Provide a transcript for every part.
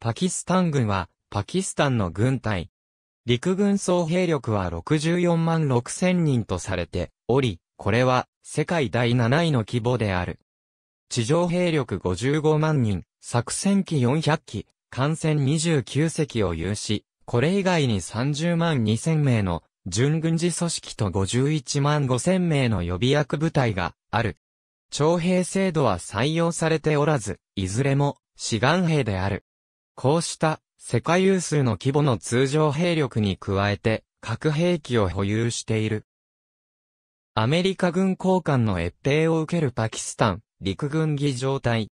パキスタン軍は、パキスタンの軍隊。陸軍総兵力は64万6千人とされており、これは世界第7位の規模である。地上兵力55万人、作戦機400機、艦船29隻を有し、これ以外に30万2千名の準軍事組織と51万5千名の予備役部隊がある。徴兵制度は採用されておらず、いずれも志願兵である。こうした世界有数の規模の通常兵力に加えて核兵器を保有している。アメリカ軍高官の越兵を受けるパキスタン陸軍儀状態。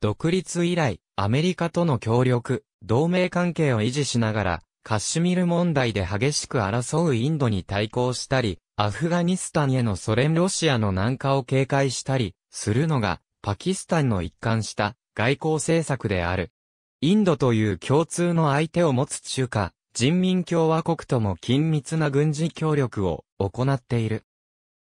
独立以来、アメリカとの協力、同盟関係を維持しながら、カシュミル問題で激しく争うインドに対抗したり、アフガニスタンへのソ連ロシアの南下を警戒したり、するのが、パキスタンの一貫した外交政策である。インドという共通の相手を持つ中華、人民共和国とも緊密な軍事協力を行っている。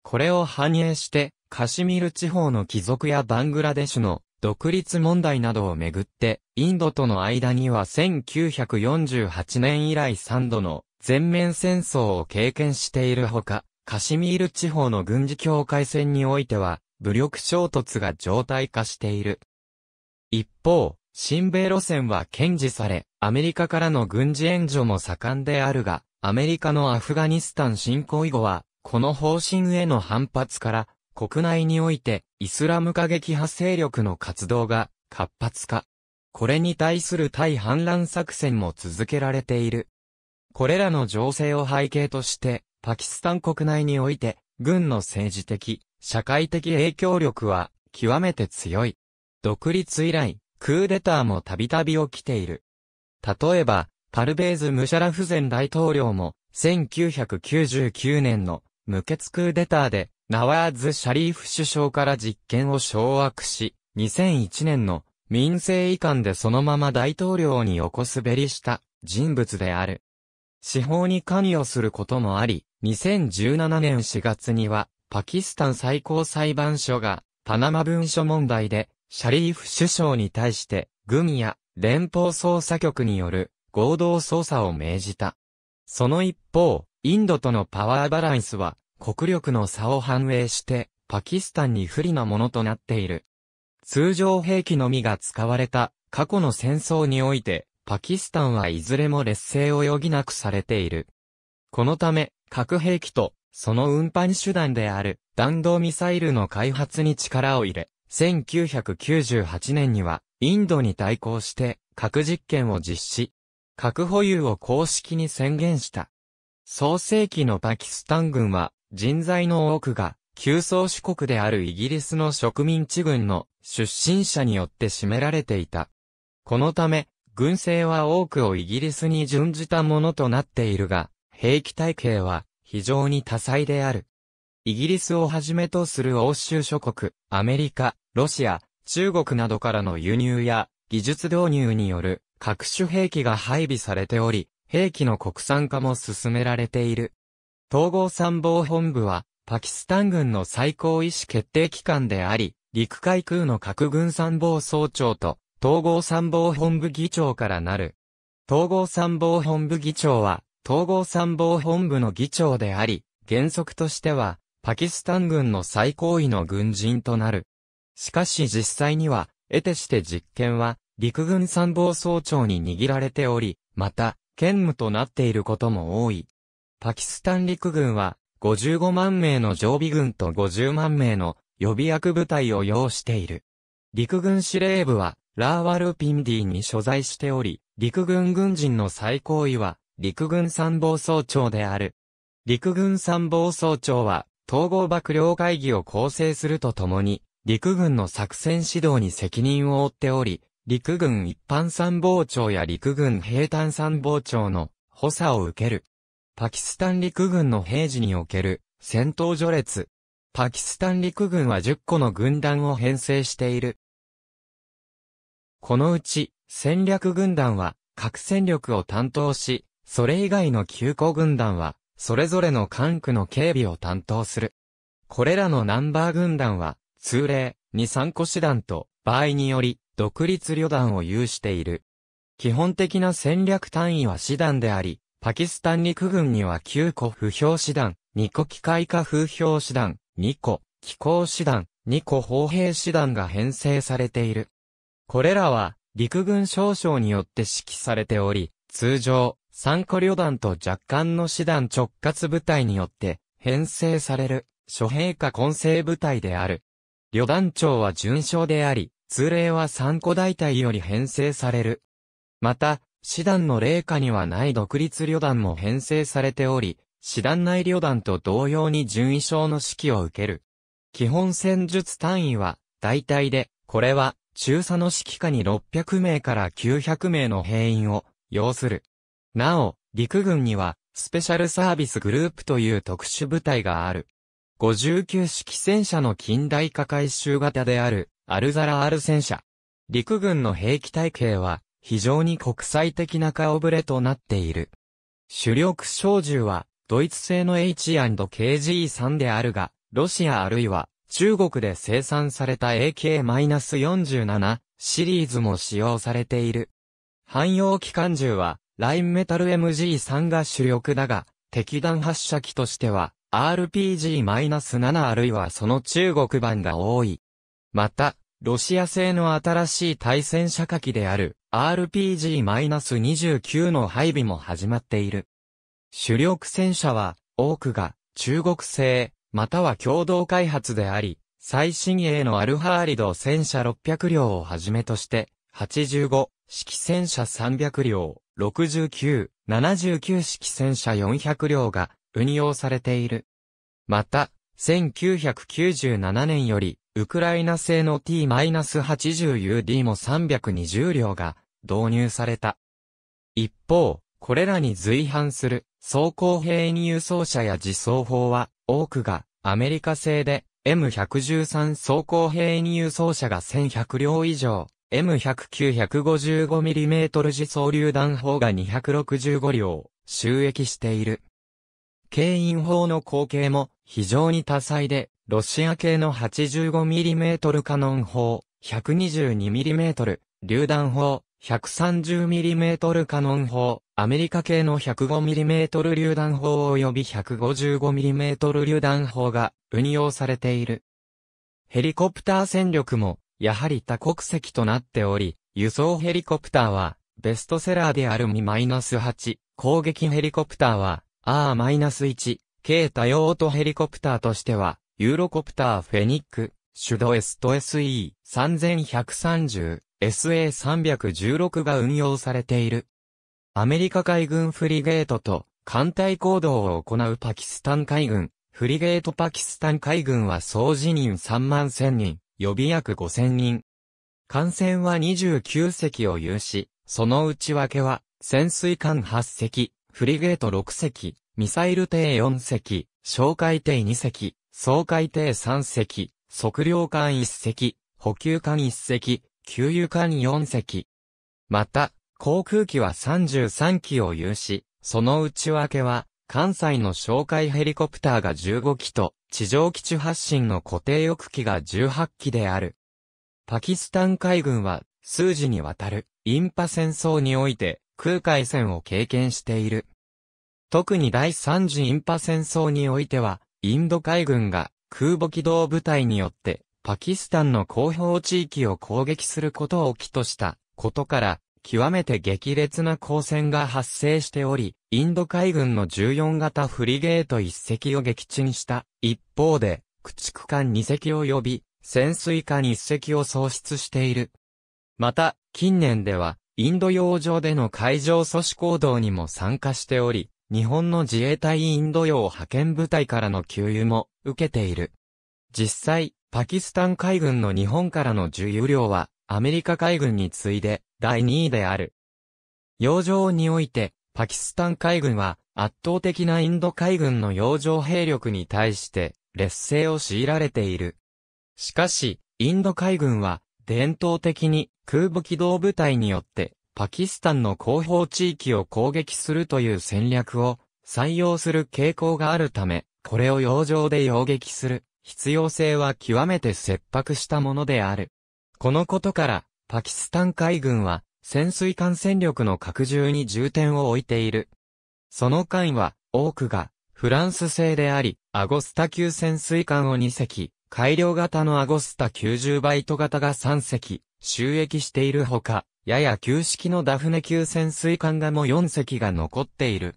これを反映して、カシミル地方の貴族やバングラデシュの独立問題などをめぐって、インドとの間には1948年以来3度の全面戦争を経験しているほか、カシミール地方の軍事境界線においては、武力衝突が常態化している。一方、新米路線は堅持され、アメリカからの軍事援助も盛んであるが、アメリカのアフガニスタン侵攻以後は、この方針への反発から、国内において、イスラム過激派勢力の活動が活発化。これに対する対反乱作戦も続けられている。これらの情勢を背景として、パキスタン国内において、軍の政治的、社会的影響力は、極めて強い。独立以来、クーデターもたびたび起きている。例えば、パルベーズ・ムシャラフ前大統領も、1999年の無血クーデターで、ナワーズ・シャリーフ首相から実権を掌握し、2001年の民政移管でそのまま大統領に横滑りした人物である。司法に関与することもあり、2017年4月には、パキスタン最高裁判所が、パナマ文書問題で、シャリーフ首相に対して、軍や連邦捜査局による合同捜査を命じた。その一方、インドとのパワーバランスは、国力の差を反映して、パキスタンに不利なものとなっている。通常兵器のみが使われた過去の戦争において、パキスタンはいずれも劣勢を余儀なくされている。このため、核兵器と、その運搬手段である弾道ミサイルの開発に力を入れ、1998年には、インドに対抗して、核実験を実施。核保有を公式に宣言した。創世紀のパキスタン軍は、人材の多くが、旧宗主国であるイギリスの植民地軍の出身者によって占められていた。このため、軍勢は多くをイギリスに準じたものとなっているが、兵器体系は非常に多彩である。イギリスをはじめとする欧州諸国、アメリカ、ロシア、中国などからの輸入や技術導入による各種兵器が配備されており、兵器の国産化も進められている。統合参謀本部は、パキスタン軍の最高意思決定機関であり、陸海空の各軍参謀総長と、統合参謀本部議長からなる。統合参謀本部議長は、統合参謀本部の議長であり、原則としては、パキスタン軍の最高位の軍人となる。しかし実際には、得てして実権は、陸軍参謀総長に握られており、また、兼務となっていることも多い。パキスタン陸軍は、55万名の常備軍と50万名の予備役部隊を要している。陸軍司令部は、ラーワルピンディに所在しており、陸軍軍人の最高位は、陸軍参謀総長である。陸軍参謀総長は、統合幕僚会議を構成するとともに、陸軍の作戦指導に責任を負っており、陸軍一般参謀長や陸軍兵隊参謀長の補佐を受ける。パキスタン陸軍の平時における戦闘序列。パキスタン陸軍は10個の軍団を編成している。このうち戦略軍団は核戦力を担当し、それ以外の9個軍団はそれぞれの管区の警備を担当する。これらのナンバー軍団は、通例、二三個師団と、場合により、独立旅団を有している。基本的な戦略単位は師団であり、パキスタン陸軍には9個不評師団、2個機械化風評師団、2個機構師団、2個砲兵師団が編成されている。これらは陸軍少将によって指揮されており、通常、三個旅団と若干の師団直轄部隊によって編成される諸兵科混成部隊である。旅団長は順将であり、通例は三個大隊より編成される。また、師団の霊下にはない独立旅団も編成されており、師団内旅団と同様に順衣将の指揮を受ける。基本戦術単位は、大体で、これは、中佐の指揮下に600名から900名の兵員を、要する。なお、陸軍には、スペシャルサービスグループという特殊部隊がある。59式戦車の近代化改修型である、アルザラール戦車。陸軍の兵器体系は、非常に国際的な顔ぶれとなっている。主力小銃は、ドイツ製の H&KG3 であるが、ロシアあるいは、中国で生産された AK-47 シリーズも使用されている。汎用機関銃は、ラインメタル MG3 が主力だが、敵弾発射機としては、RPG-7 あるいはその中国版が多い。また、ロシア製の新しい対戦射火器である RPG-29 の配備も始まっている。主力戦車は多くが中国製または共同開発であり、最新鋭のアルハーリド戦車600両をはじめとして85式戦車300両、69、79式戦車400両が運用されている。また、1997年より、ウクライナ製の T-80UD も320両が導入された。一方、これらに随伴する装甲兵に輸送車や自走砲は多くがアメリカ製で M113 装甲兵に輸送車が1100両以上 M100-955mm 自走榴弾砲が265両、収益している。軽音砲の口径も非常に多彩で、ロシア系の 85mm カノン砲、122mm、榴弾砲、130mm カノン砲、アメリカ系の 105mm 榴弾砲及び 155mm 榴弾砲が運用されている。ヘリコプター戦力もやはり多国籍となっており、輸送ヘリコプターは、ベストセラーであるミ -8、攻撃ヘリコプターは、R-1、軽多用途ヘリコプターとしては、ユーロコプターフェニック、シュドエスト SE3130、SA316 が運用されている。アメリカ海軍フリゲートと艦隊行動を行うパキスタン海軍、フリゲートパキスタン海軍は総辞任3万1000人、予備役5000人。艦船は29隻を有し、その内訳は、潜水艦8隻、フリゲート6隻、ミサイル艇4隻、哨戒艇2隻、掃海艇3隻、測量艦1隻、補給艦1隻、給油艦4隻。また、航空機は33機を有し、その内訳は、関西の紹介ヘリコプターが15機と、地上基地発進の固定翼機が18機である。パキスタン海軍は、数時にわたる、インパ戦争において、空海戦を経験している。特に第3次インパ戦争においては、インド海軍が空母機動部隊によって、パキスタンの後方地域を攻撃することを起としたことから、極めて激烈な交戦が発生しており、インド海軍の14型フリゲート1隻を撃沈した。一方で、駆逐艦2隻及び、潜水艦1隻を喪失している。また、近年では、インド洋上での海上阻止行動にも参加しており、日本の自衛隊インド洋派遣部隊からの給油も受けている。実際、パキスタン海軍の日本からの重油量は、アメリカ海軍に次いで、第2位である。洋上において、パキスタン海軍は圧倒的なインド海軍の洋上兵力に対して劣勢を強いられている。しかし、インド海軍は伝統的に空母機動部隊によってパキスタンの後方地域を攻撃するという戦略を採用する傾向があるため、これを洋上で洋撃する必要性は極めて切迫したものである。このことから、パキスタン海軍は潜水艦戦力の拡充に重点を置いている。その艦は、多くが、フランス製であり、アゴスタ級潜水艦を2隻、改良型のアゴスタ90バイト型が3隻、収益しているほか、やや旧式のダフネ級潜水艦がも4隻が残っている。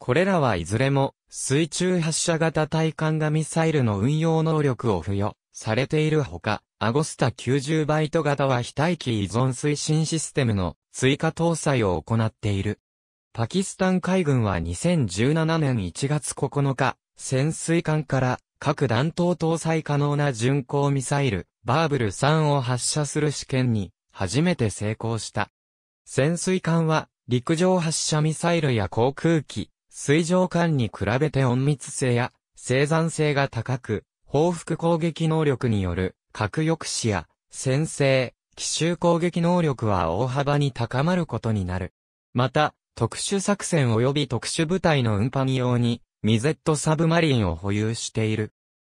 これらはいずれも、水中発射型対艦がミサイルの運用能力を付与。されているほか、アゴスタ90バイト型は非待機依存推進システムの追加搭載を行っている。パキスタン海軍は2017年1月9日、潜水艦から各弾頭搭載可能な巡航ミサイル、バーブル3を発射する試験に初めて成功した。潜水艦は陸上発射ミサイルや航空機、水上艦に比べて隠密性や生産性が高く、報復攻撃能力による核抑止や先制、奇襲攻撃能力は大幅に高まることになる。また、特殊作戦及び特殊部隊の運搬用に、ミゼットサブマリンを保有している。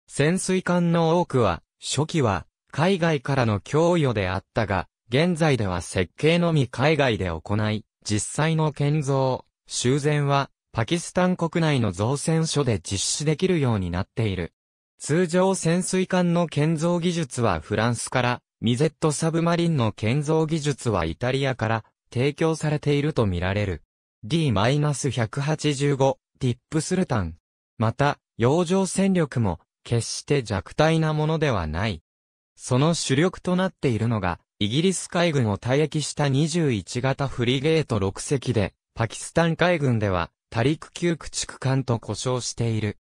潜水艦の多くは、初期は、海外からの供与であったが、現在では設計のみ海外で行い、実際の建造、修繕は、パキスタン国内の造船所で実施できるようになっている。通常潜水艦の建造技術はフランスから、ミゼットサブマリンの建造技術はイタリアから提供されているとみられる。D-185、ティップスルタン。また、洋上戦力も決して弱体なものではない。その主力となっているのが、イギリス海軍を退役した21型フリゲート6隻で、パキスタン海軍では、タリク級駆逐艦と呼称している。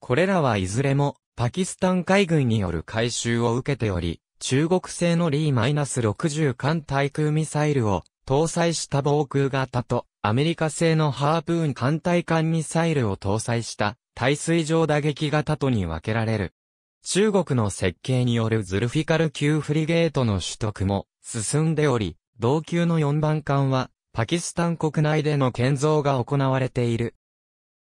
これらはいずれもパキスタン海軍による回収を受けており、中国製のリー -60 艦対空ミサイルを搭載した防空型と、アメリカ製のハープーン艦対艦ミサイルを搭載した耐水上打撃型とに分けられる。中国の設計によるズルフィカル級フリゲートの取得も進んでおり、同級の4番艦はパキスタン国内での建造が行われている。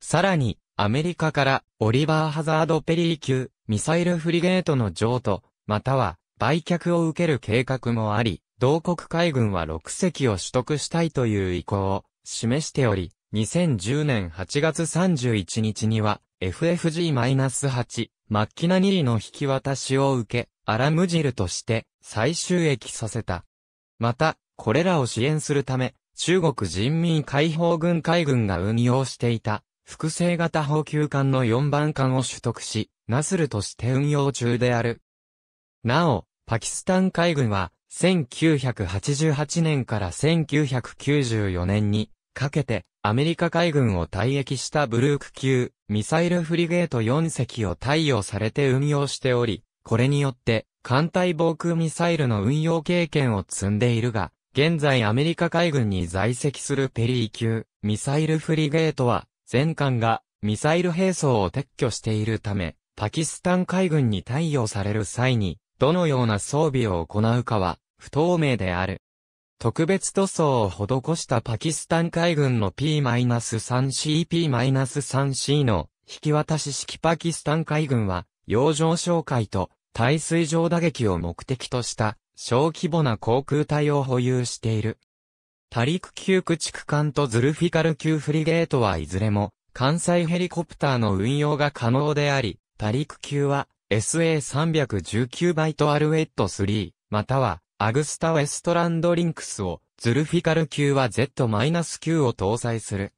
さらに、アメリカからオリバー・ハザード・ペリー級ミサイルフリゲートの譲渡、または売却を受ける計画もあり、同国海軍は6隻を取得したいという意向を示しており、2010年8月31日には FFG-8 マッキナニリの引き渡しを受け、アラムジルとして再収益させた。また、これらを支援するため、中国人民解放軍海軍が運用していた複製型補給艦の4番艦を取得し、ナスルとして運用中である。なお、パキスタン海軍は、1988年から1994年にかけて、アメリカ海軍を退役したブルーク級ミサイルフリゲート4隻を対応されて運用しており、これによって艦隊防空ミサイルの運用経験を積んでいるが、現在アメリカ海軍に在籍するペリー級ミサイルフリゲートは全艦がミサイル兵装を撤去しているため、パキスタン海軍に対応される際に、どのような装備を行うかは、不透明である。特別塗装を施したパキスタン海軍の P-3CP-3C の引き渡し式パキスタン海軍は、洋上哨戒と対水上打撃を目的とした小規模な航空隊を保有している。タリク級駆逐艦とズルフィカル級フリゲートはいずれも、関西ヘリコプターの運用が可能であり、タリク級は SA319 バイトアルウェット3、またはアグスタウェストランドリンクスを、ズルフィカル級は Z-9 を搭載する。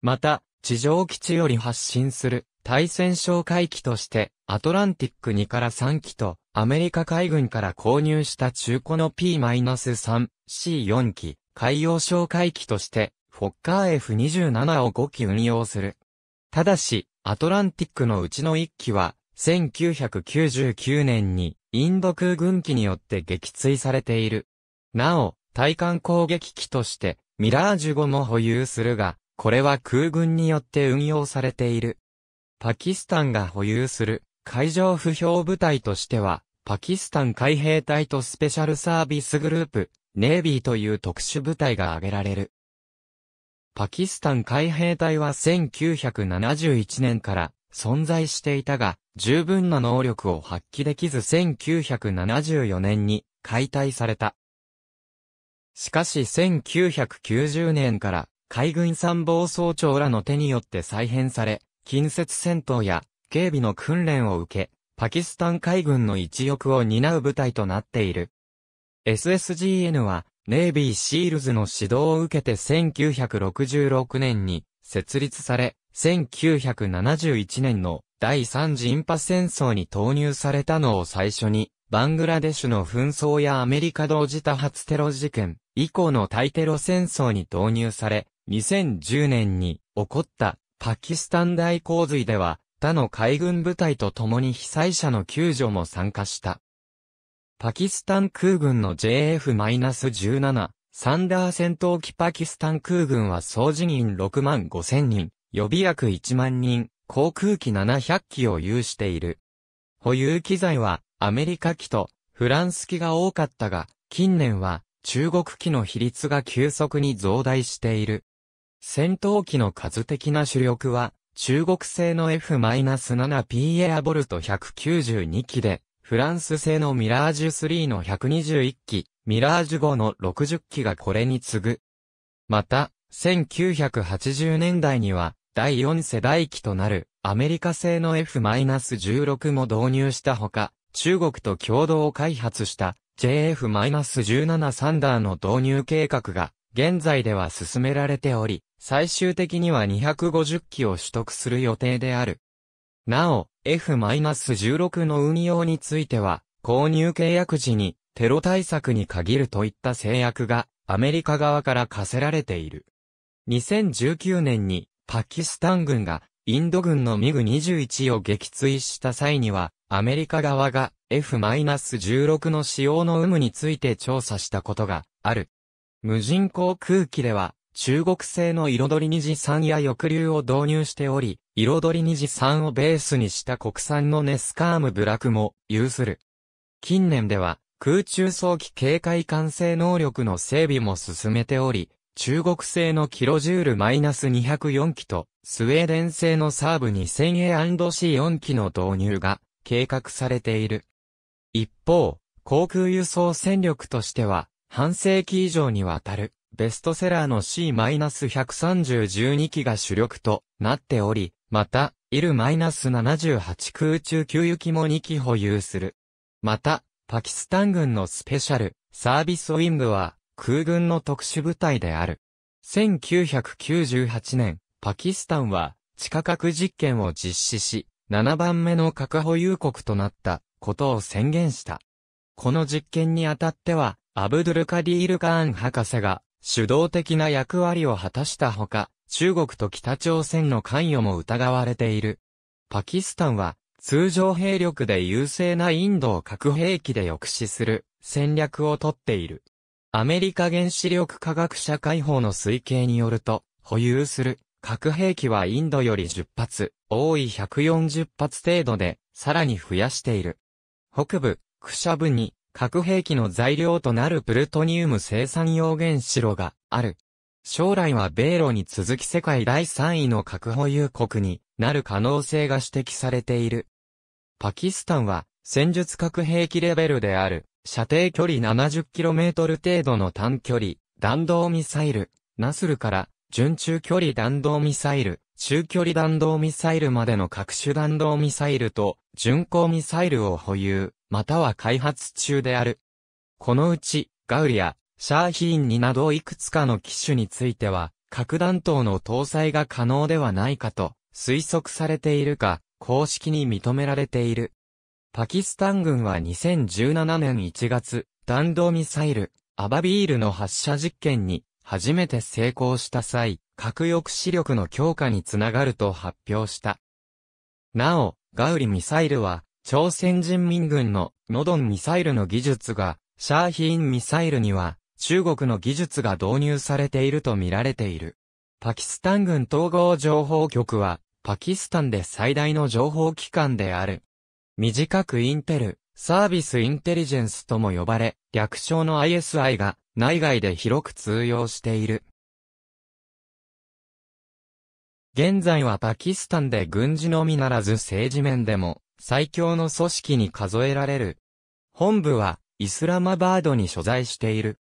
また、地上基地より発進する対戦哨戒機として、アトランティック2から3機と、アメリカ海軍から購入した中古の P-3C4 機、海洋哨戒機として、フォッカー F27 を5機運用する。ただし、アトランティックのうちの1機は、1999年にインド空軍機によって撃墜されている。なお、対艦攻撃機として、ミラージュ5も保有するが、これは空軍によって運用されている。パキスタンが保有する海上不評部隊としては、パキスタン海兵隊とスペシャルサービスグループ、ネイビーという特殊部隊が挙げられる。パキスタン海兵隊は1971年から存在していたが、十分な能力を発揮できず1974年に解体された。しかし1990年から海軍参謀総長らの手によって再編され、近接戦闘や警備の訓練を受け、パキスタン海軍の一翼を担う部隊となっている。SSGN は、ネイビーシールズの指導を受けて1966年に設立され、1971年の第三次インパ戦争に投入されたのを最初に、バングラデシュの紛争やアメリカ同時多発テロ事件以降の対テロ戦争に投入され、2010年に起こったパキスタン大洪水では他の海軍部隊と共に被災者の救助も参加した。パキスタン空軍の JF-17、サンダー戦闘機パキスタン空軍は総人員6万5千人、予備役1万人、航空機700機を有している。保有機材はアメリカ機とフランス機が多かったが、近年は中国機の比率が急速に増大している。戦闘機の数的な主力は中国製の F-7P エアボルト192機で、フランス製のミラージュ3の121機、ミラージュ5の60機がこれに次ぐ。また、1980年代には、第4世代機となる、アメリカ製の F-16 も導入したほか、中国と共同開発した JF-17 サンダーの導入計画が、現在では進められており、最終的には250機を取得する予定である。なお、F-16 の運用については、購入契約時にテロ対策に限るといった制約がアメリカ側から課せられている。2019年にパキスタン軍がインド軍のミグ21を撃墜した際にはアメリカ側が F-16 の使用の有無について調査したことがある。無人航空機では中国製の彩り二次産や抑留を導入しており、彩り二次産をベースにした国産のネスカームブラックも有する。近年では、空中早期警戒管制能力の整備も進めており、中国製のキロジュールマイナス204機と、スウェーデン製のサーブ 2000A&C4 機の導入が計画されている。一方、航空輸送戦力としては、半世紀以上にわたるベストセラーの C-13012 機が主力となっており、また、イル -78 空中給油機も2機保有する。また、パキスタン軍のスペシャル、サービスウィングは、空軍の特殊部隊である。1998年、パキスタンは、地下核実験を実施し、7番目の核保有国となったことを宣言した。この実験にあたっては、アブドゥルカディール・カーン博士が主導的な役割を果たしたほか、中国と北朝鮮の関与も疑われている。パキスタンは、通常兵力で優勢なインドを核兵器で抑止する戦略をとっている。アメリカ原子力科学者解放の推計によると、保有する核兵器はインドより10発、多い140発程度で、さらに増やしている。北部、クシャブに核兵器の材料となるプルトニウム生産用原子炉がある。将来は米ロに続き世界第3位の核保有国になる可能性が指摘されている。パキスタンは戦術核兵器レベルである射程距離 70km 程度の短距離弾道ミサイルナスルから準中距離弾道ミサイル中距離弾道ミサイルまでの各種弾道ミサイルと巡航ミサイルを保有。または開発中である。このうち、ガウリや、シャーヒーンになどいくつかの機種については、核弾頭の搭載が可能ではないかと推測されているか、公式に認められている。パキスタン軍は2017年1月、弾道ミサイル、アバビールの発射実験に初めて成功した際、核抑止力の強化につながると発表した。なお、ガウリミサイルは朝鮮人民軍のノドンミサイルの技術が、シャーヒーンミサイルには、中国の技術が導入されていると見られている。パキスタン軍統合情報局は、パキスタンで最大の情報機関である。短くインテル、サービスインテリジェンスとも呼ばれ、略称の ISI が内外で広く通用している。現在はパキスタンで軍事のみならず政治面でも最強の組織に数えられる。本部は、イスラマバードに所在している。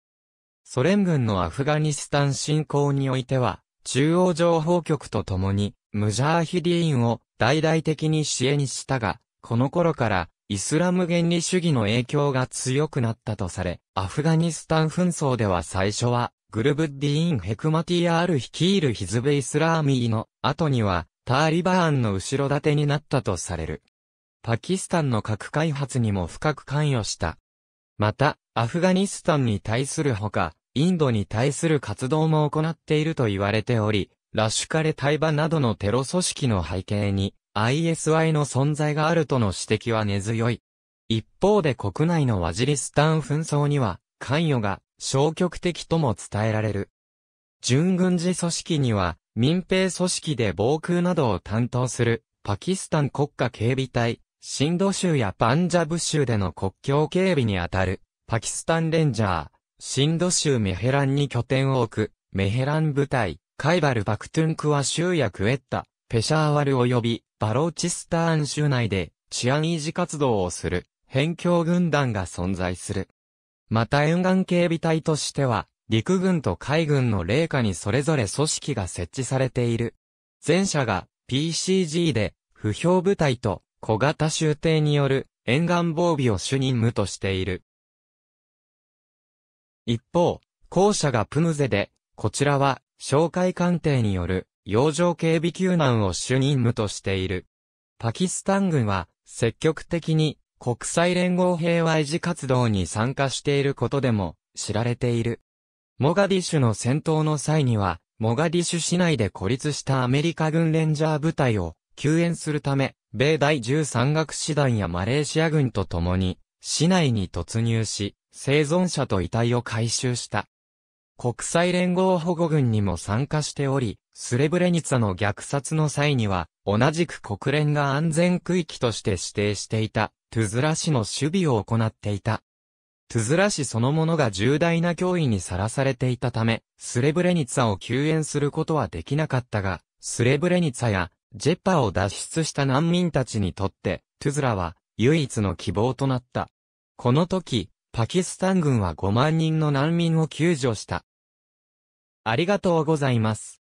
ソ連軍のアフガニスタン侵攻においては、中央情報局と共に、ムジャーヒディーンを大々的に支援したが、この頃から、イスラム原理主義の影響が強くなったとされ、アフガニスタン紛争では最初は、グルブッディーン・ヘクマティアール率いるヒズベ・イスラーミーの後には、ターリバーンの後ろ盾になったとされる。パキスタンの核開発にも深く関与した。また、アフガニスタンに対するほか、インドに対する活動も行っていると言われており、ラシュカレ・タイバなどのテロ組織の背景に ISI の存在があるとの指摘は根強い。一方で国内のワジリスタン紛争には関与が消極的とも伝えられる。準軍事組織には民兵組織で防空などを担当するパキスタン国家警備隊シンド州やパンジャブ州での国境警備にあたる、パキスタンレンジャー、シンド州メヘランに拠点を置く、メヘラン部隊、カイバル・パクトゥンクワ州やクエッタ、ペシャーワル及び、バローチスターン州内で、治安維持活動をする、辺境軍団が存在する。また沿岸警備隊としては、陸軍と海軍の霊下にそれぞれ組織が設置されている。前者が PCG で、不評部隊と小型集艇による沿岸防備を主任務としている。一方、後者がプムゼで、こちらは、哨戒艦艇による洋上警備救難を主任務としている。パキスタン軍は、積極的に国際連合平和維持活動に参加していることでも知られている。モガディシュの戦闘の際には、モガディシュ市内で孤立したアメリカ軍レンジャー部隊を救援するため、米第13学士団やマレーシア軍と共に、市内に突入し、生存者と遺体を回収した。国際連合保護軍にも参加しており、スレブレニツァの虐殺の際には、同じく国連が安全区域として指定していた、トゥズラ市の守備を行っていた。トゥズラ市そのものが重大な脅威にさらされていたため、スレブレニツァを救援することはできなかったが、スレブレニツァやジェッパーを脱出した難民たちにとって、トゥズラは唯一の希望となった。この時、パキスタン軍は5万人の難民を救助した。ありがとうございます。